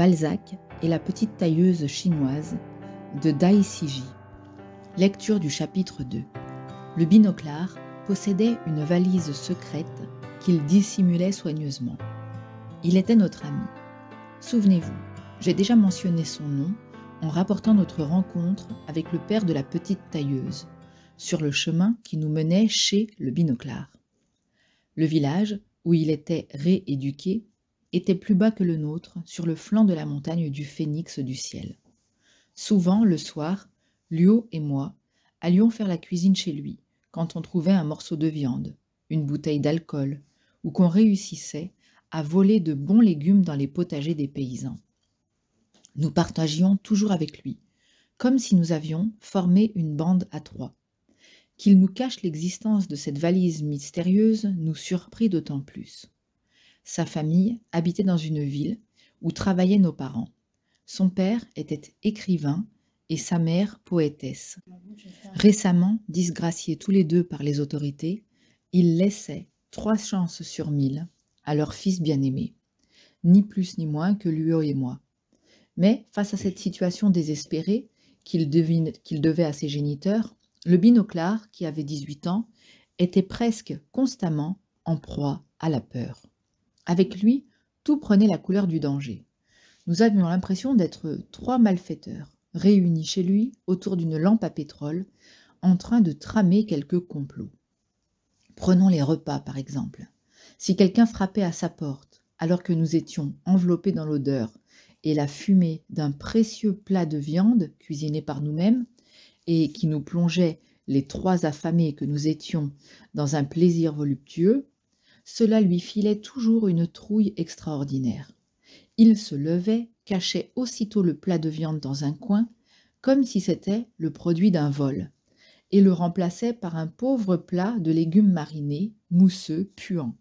Balzac et la petite tailleuse chinoise de Dai Siji Lecture du chapitre 2. Le binoclard possédait une valise secrète qu'il dissimulait soigneusement. Il était notre ami. Souvenez-vous, j'ai déjà mentionné son nom en rapportant notre rencontre avec le père de la petite tailleuse, sur le chemin qui nous menait chez le binoclard. Le village, où il était rééduqué, était plus bas que le nôtre, sur le flanc de la montagne du phénix du ciel. Souvent, le soir, Luo et moi allions faire la cuisine chez lui, quand on trouvait un morceau de viande, une bouteille d'alcool, ou qu'on réussissait à voler de bons légumes dans les potagers des paysans. Nous partagions toujours avec lui, comme si nous avions formé une bande à trois. Qu'il nous cache l'existence de cette valise mystérieuse nous surprit d'autant plus. Sa famille habitait dans une ville où travaillaient nos parents. Son père était écrivain et sa mère poétesse. Récemment, disgraciés tous les deux par les autorités, ils laissaient trois chances sur mille à leur fils bien-aimé, ni plus ni moins que lui et moi. Mais face à cette situation désespérée qu'il devaient devait à ses géniteurs, le binoclard, qui avait 18 ans, était presque constamment en proie à la peur. Avec lui, tout prenait la couleur du danger. Nous avions l'impression d'être trois malfaiteurs, réunis chez lui autour d'une lampe à pétrole, en train de tramer quelques complots. Prenons les repas, par exemple. Si quelqu'un frappait à sa porte, alors que nous étions enveloppés dans l'odeur et la fumée d'un précieux plat de viande cuisiné par nous-mêmes, et qui nous plongeait, les trois affamés que nous étions, dans un plaisir voluptueux, cela lui filait toujours une trouille extraordinaire. Il se levait, cachait aussitôt le plat de viande dans un coin, comme si c'était le produit d'un vol, et le remplaçait par un pauvre plat de légumes marinés, mousseux, puants.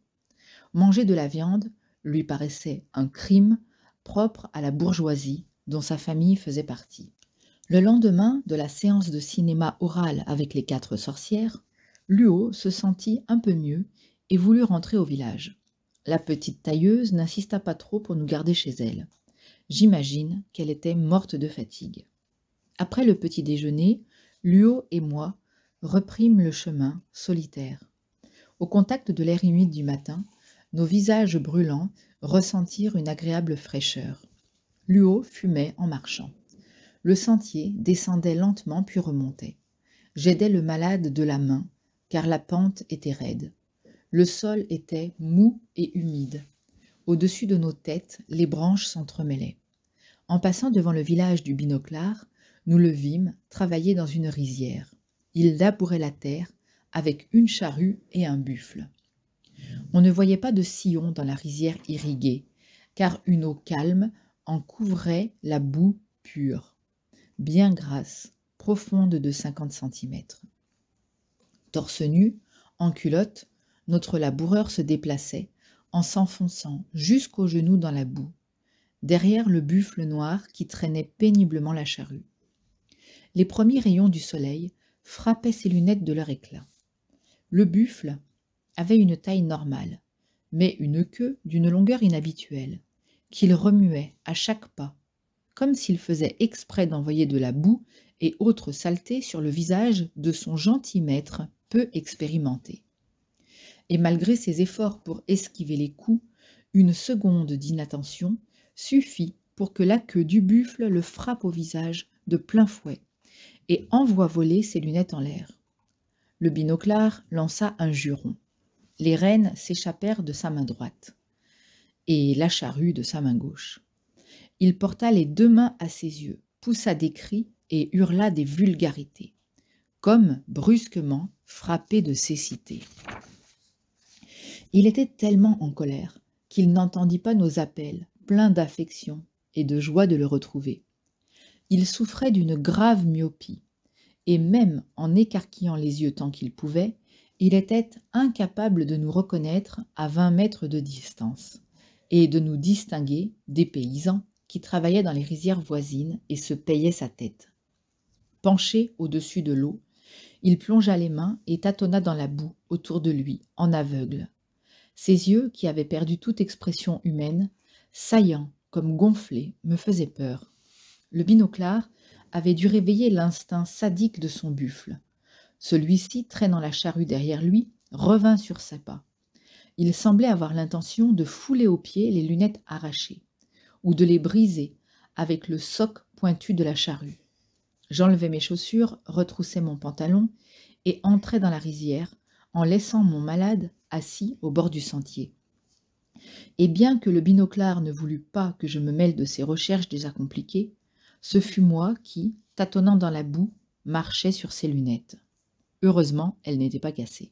Manger de la viande lui paraissait un crime propre à la bourgeoisie dont sa famille faisait partie. Le lendemain de la séance de cinéma oral avec les quatre sorcières, Luo se sentit un peu mieux et voulut rentrer au village. La petite tailleuse n'insista pas trop pour nous garder chez elle. J'imagine qu'elle était morte de fatigue. Après le petit déjeuner, Luo et moi reprîmes le chemin solitaire. Au contact de l'air humide du matin, nos visages brûlants ressentirent une agréable fraîcheur. Luo fumait en marchant. Le sentier descendait lentement puis remontait. J'aidais le malade de la main, car la pente était raide. Le sol était mou et humide. Au-dessus de nos têtes, les branches s'entremêlaient. En passant devant le village du Binoclar, nous le vîmes travailler dans une rizière. Il labourait la terre avec une charrue et un buffle. On ne voyait pas de sillon dans la rizière irriguée, car une eau calme en couvrait la boue pure, bien grasse, profonde de 50 cm. Torse nu, en culotte, notre laboureur se déplaçait, en s'enfonçant jusqu'aux genoux dans la boue, derrière le buffle noir qui traînait péniblement la charrue. Les premiers rayons du soleil frappaient ses lunettes de leur éclat. Le buffle avait une taille normale, mais une queue d'une longueur inhabituelle, qu'il remuait à chaque pas, comme s'il faisait exprès d'envoyer de la boue et autres saletés sur le visage de son gentil maître peu expérimenté et malgré ses efforts pour esquiver les coups, une seconde d'inattention suffit pour que la queue du buffle le frappe au visage de plein fouet et envoie voler ses lunettes en l'air. Le binoclard lança un juron. Les rênes s'échappèrent de sa main droite et la charrue de sa main gauche. Il porta les deux mains à ses yeux, poussa des cris et hurla des vulgarités, comme brusquement frappé de cécité. Il était tellement en colère qu'il n'entendit pas nos appels, pleins d'affection et de joie de le retrouver. Il souffrait d'une grave myopie, et même en écarquillant les yeux tant qu'il pouvait, il était incapable de nous reconnaître à vingt mètres de distance, et de nous distinguer des paysans qui travaillaient dans les rizières voisines et se payaient sa tête. Penché au-dessus de l'eau, il plongea les mains et tâtonna dans la boue autour de lui, en aveugle, ses yeux, qui avaient perdu toute expression humaine, saillants comme gonflés, me faisaient peur. Le binoclard avait dû réveiller l'instinct sadique de son buffle. Celui-ci, traînant la charrue derrière lui, revint sur ses pas. Il semblait avoir l'intention de fouler aux pieds les lunettes arrachées, ou de les briser avec le soc pointu de la charrue. J'enlevai mes chaussures, retroussai mon pantalon et entrai dans la rizière, en laissant mon malade assis au bord du sentier. Et bien que le binoclard ne voulût pas que je me mêle de ses recherches déjà compliquées, ce fut moi qui, tâtonnant dans la boue, marchais sur ses lunettes. Heureusement, elles n'étaient pas cassées.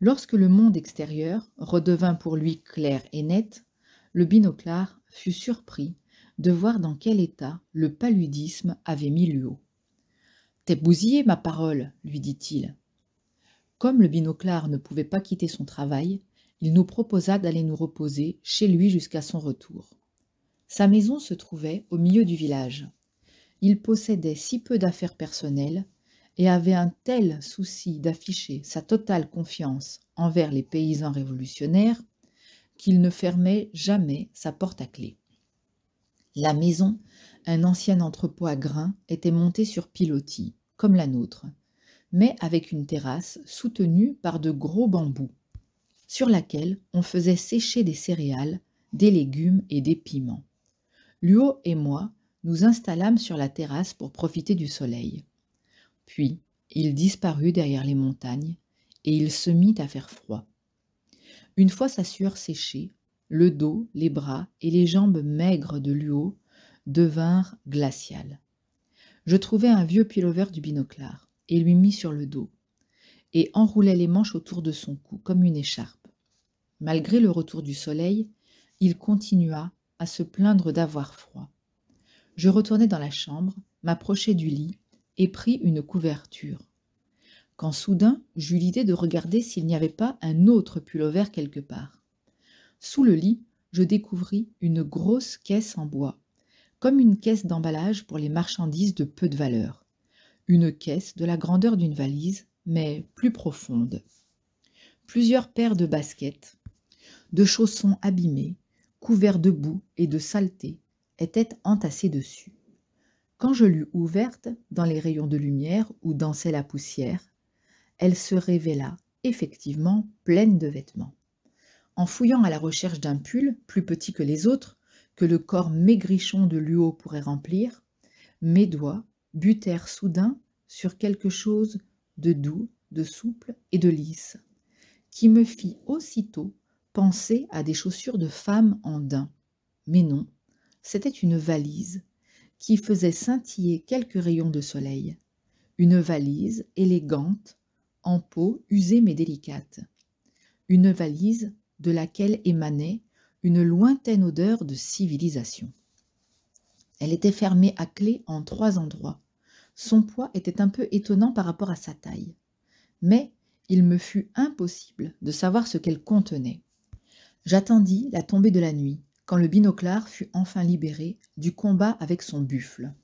Lorsque le monde extérieur redevint pour lui clair et net, le binoclard fut surpris de voir dans quel état le paludisme avait mis Luo. T'es bousillé, ma parole, lui dit-il. Comme le binoclard ne pouvait pas quitter son travail, il nous proposa d'aller nous reposer chez lui jusqu'à son retour. Sa maison se trouvait au milieu du village. Il possédait si peu d'affaires personnelles et avait un tel souci d'afficher sa totale confiance envers les paysans révolutionnaires qu'il ne fermait jamais sa porte à clé. La maison, un ancien entrepôt à grains, était montée sur pilotis, comme la nôtre, mais avec une terrasse soutenue par de gros bambous, sur laquelle on faisait sécher des céréales, des légumes et des piments. Luo et moi nous installâmes sur la terrasse pour profiter du soleil. Puis il disparut derrière les montagnes, et il se mit à faire froid. Une fois sa sueur séchée, le dos, les bras et les jambes maigres de Luo devinrent glaciales. Je trouvai un vieux vert du binoclar et lui mit sur le dos, et enroulait les manches autour de son cou comme une écharpe. Malgré le retour du soleil, il continua à se plaindre d'avoir froid. Je retournai dans la chambre, m'approchai du lit et pris une couverture. Quand soudain, j'eus l'idée de regarder s'il n'y avait pas un autre pullover quelque part. Sous le lit, je découvris une grosse caisse en bois, comme une caisse d'emballage pour les marchandises de peu de valeur. Une caisse de la grandeur d'une valise, mais plus profonde. Plusieurs paires de baskets, de chaussons abîmés, couverts de boue et de saleté, étaient entassés dessus. Quand je l'eus ouverte, dans les rayons de lumière où dansait la poussière, elle se révéla effectivement pleine de vêtements. En fouillant à la recherche d'un pull plus petit que les autres, que le corps maigrichon de Luo pourrait remplir, mes doigts butèrent soudain sur quelque chose de doux, de souple et de lisse, qui me fit aussitôt penser à des chaussures de femme en daim. Mais non, c'était une valise qui faisait scintiller quelques rayons de soleil. Une valise élégante, en peau usée mais délicate. Une valise de laquelle émanait une lointaine odeur de civilisation. Elle était fermée à clé en trois endroits, son poids était un peu étonnant par rapport à sa taille. Mais il me fut impossible de savoir ce qu'elle contenait. J'attendis la tombée de la nuit, quand le binoclard fut enfin libéré du combat avec son buffle,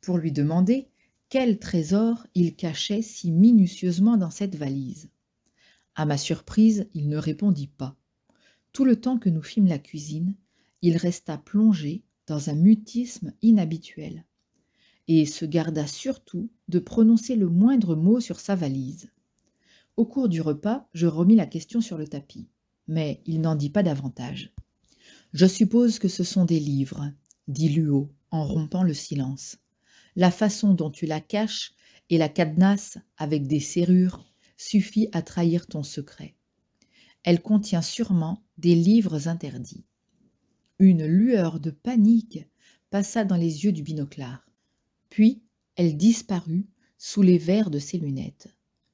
pour lui demander quel trésor il cachait si minutieusement dans cette valise. À ma surprise, il ne répondit pas. Tout le temps que nous fîmes la cuisine, il resta plongé dans un mutisme inhabituel et se garda surtout de prononcer le moindre mot sur sa valise. Au cours du repas, je remis la question sur le tapis, mais il n'en dit pas davantage. Je suppose que ce sont des livres, dit Luo en rompant le silence. La façon dont tu la caches et la cadenasse avec des serrures suffit à trahir ton secret. Elle contient sûrement des livres interdits. Une lueur de panique passa dans les yeux du binoclard. Puis elle disparut sous les verres de ses lunettes,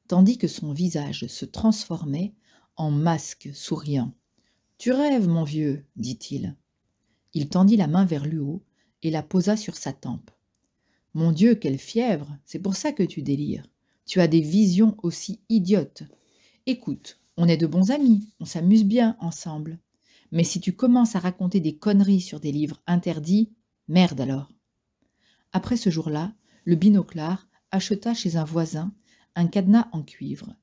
tandis que son visage se transformait en masque souriant. Tu rêves, mon vieux, dit-il. Il tendit la main vers haut et la posa sur sa tempe. Mon Dieu, quelle fièvre C'est pour ça que tu délires. Tu as des visions aussi idiotes. Écoute, on est de bons amis, on s'amuse bien ensemble. Mais si tu commences à raconter des conneries sur des livres interdits, merde alors. Après ce jour-là, le Binoclar acheta chez un voisin un cadenas en cuivre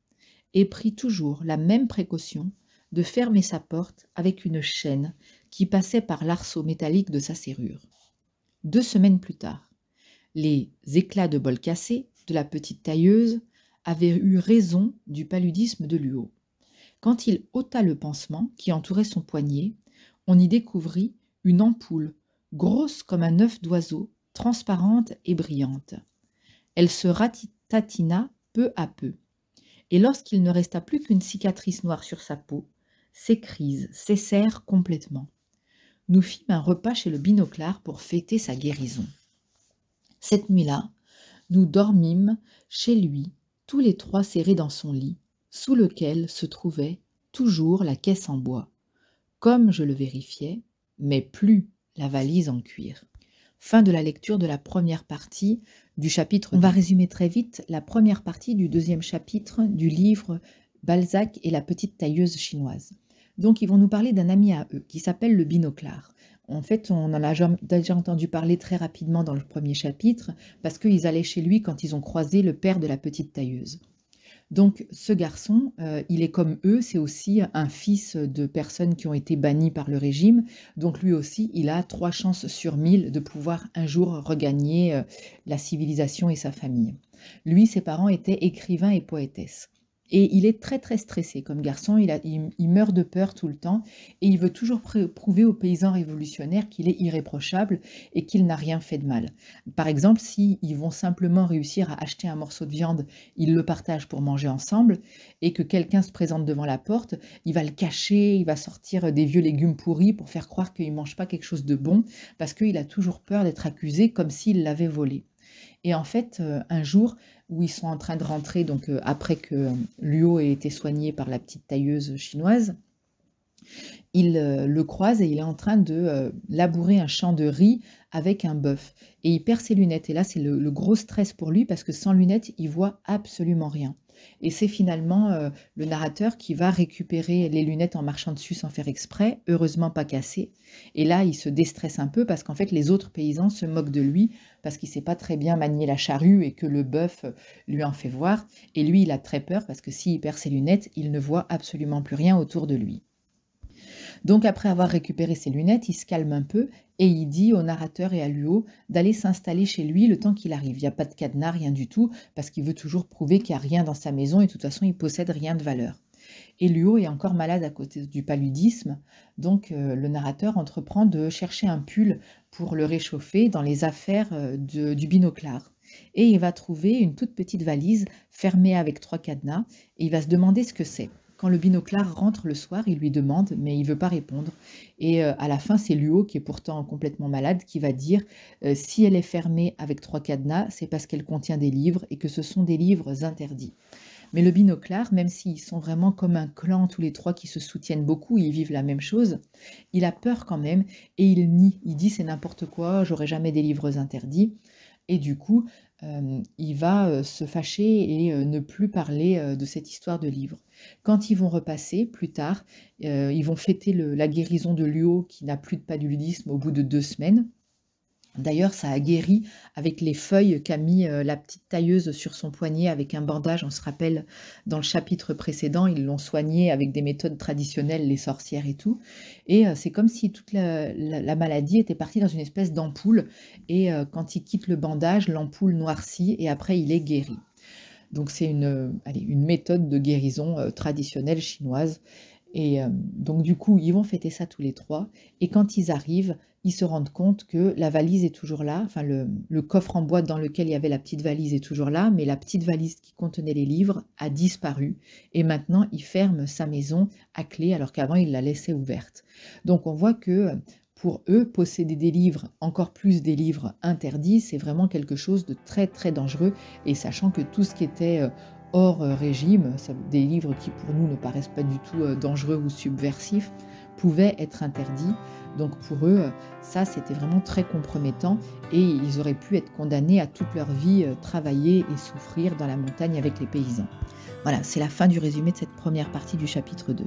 et prit toujours la même précaution de fermer sa porte avec une chaîne qui passait par l'arceau métallique de sa serrure. Deux semaines plus tard, les éclats de bol cassé de la petite tailleuse avaient eu raison du paludisme de Luo. Quand il ôta le pansement qui entourait son poignet, on y découvrit une ampoule, grosse comme un œuf d'oiseau, transparente et brillante. Elle se ratatina peu à peu. Et lorsqu'il ne resta plus qu'une cicatrice noire sur sa peau, ses crises cessèrent complètement. Nous fîmes un repas chez le binoclard pour fêter sa guérison. Cette nuit-là, nous dormîmes chez lui, tous les trois serrés dans son lit, sous lequel se trouvait toujours la caisse en bois, comme je le vérifiais, mais plus la valise en cuir. Fin de la lecture de la première partie du chapitre. On va résumer très vite la première partie du deuxième chapitre du livre Balzac et la petite tailleuse chinoise. Donc ils vont nous parler d'un ami à eux qui s'appelle le Binoclar. En fait, on en a déjà entendu parler très rapidement dans le premier chapitre parce qu'ils allaient chez lui quand ils ont croisé le père de la petite tailleuse. Donc ce garçon, euh, il est comme eux, c'est aussi un fils de personnes qui ont été bannies par le régime. Donc lui aussi, il a trois chances sur mille de pouvoir un jour regagner euh, la civilisation et sa famille. Lui, ses parents étaient écrivains et poétesses. Et il est très très stressé comme garçon, il, meurt de peur tout le temps et il veut toujours prouver aux paysans révolutionnaires qu'il est irréprochable et qu'il n'a rien fait de mal. Par exemple, s'ils vont simplement réussir à acheter un morceau de viande, ils le partagent pour manger ensemble et que quelqu'un se présente devant la porte, il va le cacher, il va sortir des vieux légumes pourris pour faire croire qu'il ne mange pas quelque chose de bon parce qu'il a toujours peur d'être accusé comme s'il l'avait volé. Et en fait, euh, un jour, où ils sont en train de rentrer, donc euh, après que euh, Luo ait été soigné par la petite tailleuse chinoise, il euh, le croise et il est en train de labourer un champ de riz avec un bœuf. Et il perd ses lunettes. Et là, c'est le gros stress pour lui parce que sans lunettes, il voit absolument rien. Et c'est finalement euh, le narrateur qui va récupérer les lunettes en marchant dessus sans faire exprès, heureusement pas cassées. Et là, il se déstresse un peu parce qu'en fait, les autres paysans se moquent de lui parce qu'il sait pas très bien manier la charrue et que le bœuf lui en fait voir. Et lui, il a très peur parce que s'il perd ses lunettes, il ne voit absolument plus rien autour de lui. Donc après avoir récupéré ses lunettes, il se calme un peu et il dit au narrateur et à Luo d'aller s'installer chez lui le temps qu'il arrive. Il n'y a pas de cadenas, rien du tout, parce qu'il veut toujours prouver qu'il n'y a rien dans sa maison et de toute façon il possède rien de valeur. Et Luo est encore malade à côté du paludisme, donc euh, le narrateur entreprend de chercher un pull pour le réchauffer dans les affaires euh, du Binoclar. et il va trouver une toute petite valise fermée avec trois cadenas et il va se demander ce que c'est. Quand le binoclard rentre le soir, il lui demande, mais il veut pas répondre. Et euh, à la fin, c'est Luo, qui est pourtant complètement malade, qui va dire euh, si elle est fermée avec trois cadenas, c'est parce qu'elle contient des livres et que ce sont des livres interdits. Mais le binoclard, même s'ils sont vraiment comme un clan, tous les trois qui se soutiennent beaucoup, ils vivent la même chose, il a peur quand même et il nie. Il dit c'est n'importe quoi, j'aurai jamais des livres interdits. Et du coup, euh, il va euh, se fâcher et euh, ne plus parler de cette histoire de livre. Quand ils vont repasser plus tard, ils vont fêter la guérison de Luo qui n'a plus de paludisme au bout de deux semaines. D'ailleurs, ça a guéri avec les feuilles qu'a mis euh, la petite tailleuse sur son poignet avec un bandage. On se rappelle dans le chapitre précédent, ils l'ont soigné avec des méthodes traditionnelles, les sorcières et tout. Et euh, c'est comme si toute la, maladie était partie dans une espèce d'ampoule. Et euh, quand il quitte le bandage, l'ampoule noircit et après il est guéri. Donc c'est une, une méthode de guérison traditionnelle chinoise et euh, donc du coup, ils vont fêter ça tous les trois. Et quand ils arrivent, ils se rendent compte que la valise est toujours là. Enfin, le, coffre en boîte dans lequel il y avait la petite valise est toujours là, mais la petite valise qui contenait les livres a disparu. Et maintenant, il ferme sa maison à clé alors qu'avant, il la laissait ouverte. Donc on voit que pour eux, posséder des livres, encore plus des livres interdits, c'est vraiment quelque chose de très très dangereux. Et sachant que tout ce qui était... Euh, hors euh, régime, des livres qui pour nous ne paraissent pas du tout euh, dangereux ou subversifs, pouvaient être interdits. Donc pour eux, euh, ça c'était vraiment très compromettant et ils auraient pu être condamnés à toute leur vie travailler et souffrir dans la montagne avec les paysans. Voilà, c'est la fin du résumé de cette première partie du chapitre 2.